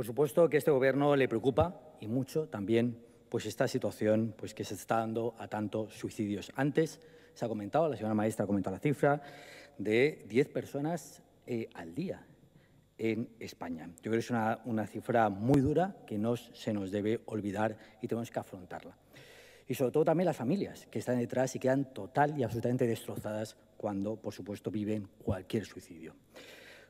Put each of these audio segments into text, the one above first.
Por supuesto que este gobierno le preocupa y mucho también pues esta situación pues que se está dando a tantos suicidios. Antes se ha comentado, la señora maestra ha la cifra, de 10 personas eh, al día en España. Yo creo que es una, una cifra muy dura que no se nos debe olvidar y tenemos que afrontarla. Y sobre todo también las familias que están detrás y quedan total y absolutamente destrozadas cuando, por supuesto, viven cualquier suicidio.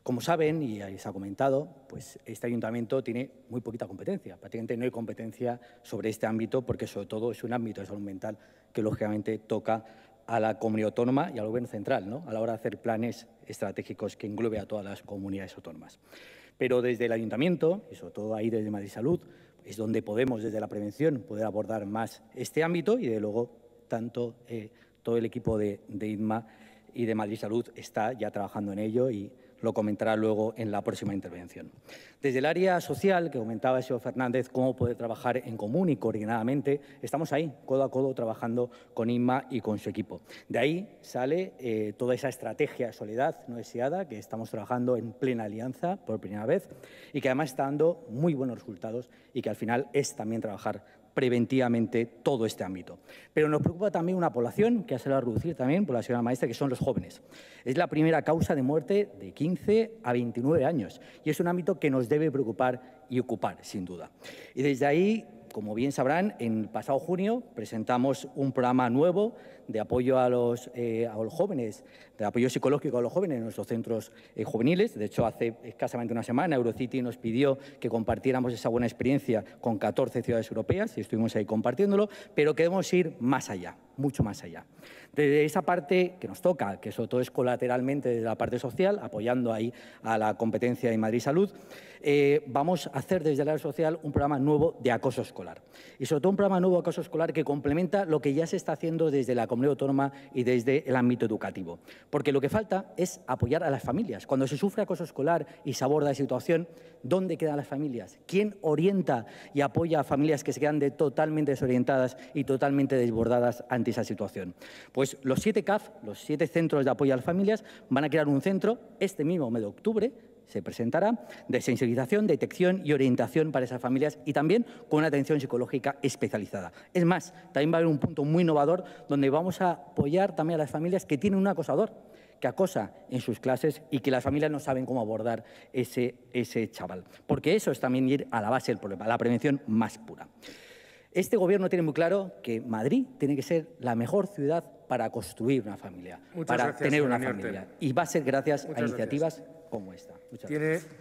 Como saben, y se ha comentado, pues este ayuntamiento tiene muy poquita competencia. Prácticamente no hay competencia sobre este ámbito porque sobre todo es un ámbito de salud mental que lógicamente toca a la comunidad autónoma y al gobierno central ¿no? a la hora de hacer planes estratégicos que englobe a todas las comunidades autónomas. Pero desde el ayuntamiento, y sobre todo ahí desde Madrid Salud, es donde podemos desde la prevención poder abordar más este ámbito y de luego tanto eh, todo el equipo de, de IDMA y de Madrid Salud está ya trabajando en ello y lo comentará luego en la próxima intervención. Desde el área social, que comentaba el señor Fernández, cómo puede trabajar en común y coordinadamente, estamos ahí, codo a codo, trabajando con INMA y con su equipo. De ahí sale eh, toda esa estrategia de soledad no deseada, que estamos trabajando en plena alianza por primera vez y que además está dando muy buenos resultados y que al final es también trabajar preventivamente todo este ámbito. Pero nos preocupa también una población que ha salido a reducir también, por la señora maestra, que son los jóvenes. Es la primera causa de muerte de 15 a 29 años y es un ámbito que nos debe preocupar y ocupar, sin duda. Y desde ahí como bien sabrán, en pasado junio presentamos un programa nuevo de apoyo eh, a los, jóvenes, de apoyo psicológico a los jóvenes en nuestros centros eh, juveniles. De hecho, hace escasamente una semana Eurocity nos pidió que compartiéramos esa buena experiencia con 14 ciudades europeas y estuvimos ahí compartiéndolo, pero queremos ir más allá mucho más allá. Desde esa parte que nos toca, que sobre todo es colateralmente desde la parte social, apoyando ahí a la competencia de Madrid Salud, eh, vamos a hacer desde el área social un programa nuevo de acoso escolar. Y sobre todo un programa nuevo de acoso escolar que complementa lo que ya se está haciendo desde la comunidad autónoma y desde el ámbito educativo. Porque lo que falta es apoyar a las familias. Cuando se sufre acoso escolar y se aborda la situación, ¿dónde quedan las familias? ¿Quién orienta y apoya a familias que se quedan totalmente desorientadas y totalmente desbordadas ante esa situación. Pues los siete CAF, los siete centros de apoyo a las familias, van a crear un centro este mismo mes de octubre, se presentará, de sensibilización, detección y orientación para esas familias y también con una atención psicológica especializada. Es más, también va a haber un punto muy innovador donde vamos a apoyar también a las familias que tienen un acosador que acosa en sus clases y que las familias no saben cómo abordar ese, ese chaval. Porque eso es también ir a la base del problema, a la prevención más pura. Este gobierno tiene muy claro que Madrid tiene que ser la mejor ciudad para construir una familia, para tener una familia. Y va a ser gracias a iniciativas como esta.